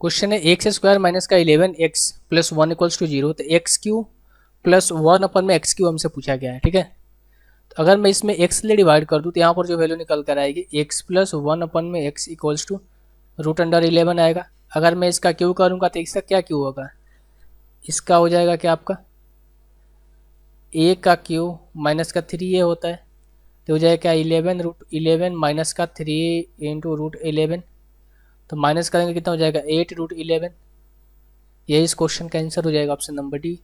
question है x square minus का eleven x plus one equals to zero तो x q plus one अपन में एक्स क्यू हमसे पूछा गया है ठीक है तो अगर मैं इसमें एक्स ले डिवाइड कर दूँ तो यहाँ पर जो वैल्यू निकल कर आएगी एक्स प्लस वन अपन में x equals to root under eleven आएगा अगर मैं इसका क्यू करूँगा तो इसका क्या क्यू होगा इसका हो जाएगा क्या आपका ए का क्यू माइनस का थ्री ए होता है तो हो जाएगा क्या इलेवन रूट इलेवन माइनस का थ्री इंटू रूट इलेवन तो माइनस करेंगे कितना हो जाएगा एट रूट इलेवन यही इस क्वेश्चन का आंसर हो जाएगा ऑप्शन नंबर डी